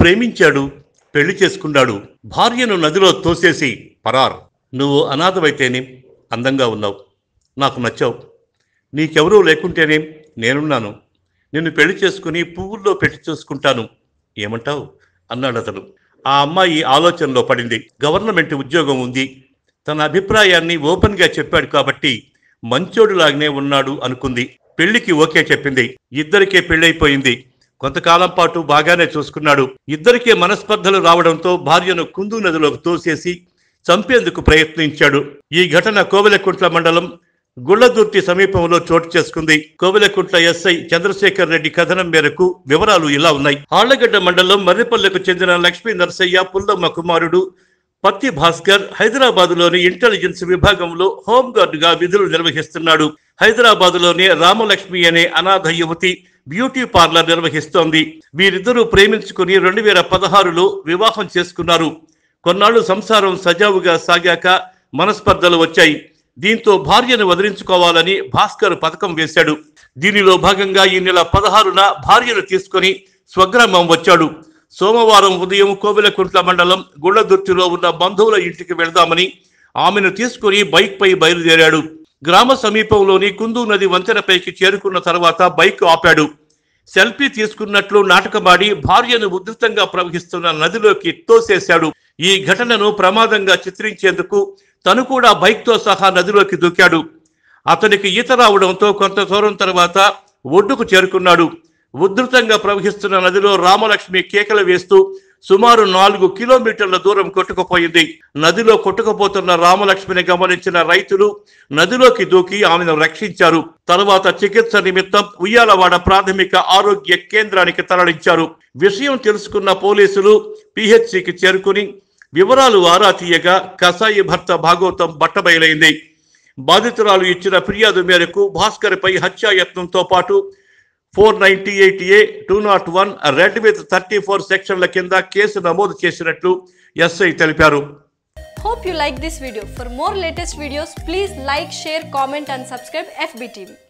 ప్రేమించాడు పెళ్లి చేసుకున్నాడు భార్యను నదిలో తోసేసి పరార్ నువ్వు అనాథమైతేనేం అందంగా ఉన్నావు నాకు నచ్చావు నీకెవరూ లేకుంటేనేం నేనున్నాను నిన్ను పెళ్లి చేసుకుని పువ్వుల్లో పెట్టి చూసుకుంటాను ఏమంటావు అన్నాడు అతను ఆ అమ్మాయి ఆలోచనలో పడింది గవర్నమెంట్ ఉద్యోగం ఉంది తన అభిప్రాయాన్ని ఓపెన్గా చెప్పాడు కాబట్టి మంచోడులాగానే ఉన్నాడు అనుకుంది పెళ్లికి ఓకే చెప్పింది ఇద్దరికే పెళ్ళైపోయింది కొంతకాలం పాటు బాగానే చూసుకున్నాడు ఇద్దరికీ మనస్పర్ధలు రావడంతో భార్యను కుందు నదిలోకి తోసేసి చంపేందుకు ప్రయత్నించాడు ఈ ఘటన కోవిలకుంట్ల మండలం గుళ్లదుర్తి సమీపంలో చోటు చేసుకుంది కోవిలకుంట్ల ఎస్ఐ చంద్రశేఖర్ రెడ్డి కథనం మేరకు వివరాలు ఇలా ఉన్నాయి ఆళ్లగడ్డ మండలం మర్రిపల్లెకు చెందిన లక్ష్మీ నరసయ్య పుల్లమ్మ కుమారుడు పత్తి భాస్కర్ హైదరాబాద్ లోని ఇంటెలిజెన్స్ విభాగంలో హోంగార్డ్ గా విధులు నిర్వహిస్తున్నాడు హైదరాబాద్ లోని రామలక్ష్మి అనే అనాథ యువతి బ్యూటీ పార్లర్ నిర్వహిస్తోంది వీరిద్దరూ ప్రేమించుకుని రెండు వేల పదహారులో వివాహం చేసుకున్నారు కొన్నాళ్లు సంసారం సజావుగా సాగాక మనస్పర్ధలు వచ్చాయి దీంతో భార్యను వదిలించుకోవాలని భాస్కర్ పథకం వేశాడు దీనిలో భాగంగా ఈ నెల పదహారున భార్యను తీసుకుని స్వగ్రామం వచ్చాడు సోమవారం ఉదయం కోవిలకుంట్ల మండలం గుళ్ళదుర్తిలో ఉన్న బంధువుల ఇంటికి వెళదామని ఆమెను తీసుకుని బైక్పై బయలుదేరాడు గ్రామ సమీపంలోని కుందూ నది వంతెనపైకి చేరుకున్న తర్వాత బైక్ ఆపాడు సెల్ఫీ తీసుకున్నట్లు నాటకమాడి భార్యను ఉధృతంగా ప్రవహిస్తున్న నదిలోకి తోసేశాడు ఈ ఘటనను ప్రమాదంగా చిత్రించేందుకు తను కూడా బైక్తో సహా నదిలోకి దూకాడు అతనికి ఈత రావడంతో కొంత దూరం తర్వాత ఒడ్డుకు చేరుకున్నాడు ఉధృతంగా ప్రవహిస్తున్న నదిలో రామలక్ష్మి కేకలు వేస్తూ సుమారు నాలుగు కిలోమీటర్ల దూరం కొట్టుకుపోయింది నదిలో కొట్టుకుపోతున్న రామలక్ష్మిని గమనించిన రైతులు నదిలోకి దూకి ఆమెను రక్షించారు తర్వాత చికిత్స నిమిత్తం ఉయ్యాలవాడ ప్రాథమిక ఆరోగ్య కేంద్రానికి తరలించారు విషయం తెలుసుకున్న పోలీసులు పిహెచ్సికి చేరుకుని వివరాలు ఆరా తీయగా కసాయి భర్త భాగవతం బట్టబయలైంది బాధితురాలు ఇచ్చిన ఫిర్యాదు మేరకు పై హత్యాయత్నంతో పాటు four ninety eight A two nought one read with thirty four సెక్షన్ల కింద కేసు నమోదు చేసినట్లు ఎస్ఐ తెలిపారు hope you like this video for more latest videos please like share comment and subscribe FB TV